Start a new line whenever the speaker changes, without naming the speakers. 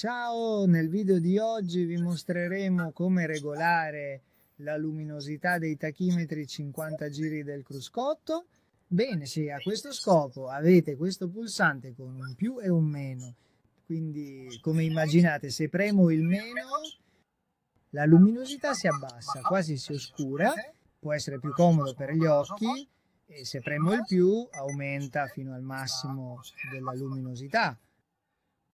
Ciao, nel video di oggi vi mostreremo come regolare la luminosità dei tachimetri 50 giri del cruscotto. Bene, se a questo scopo avete questo pulsante con un più e un meno, quindi come immaginate se premo il meno la luminosità si abbassa, quasi si oscura, può essere più comodo per gli occhi e se premo il più aumenta fino al massimo della luminosità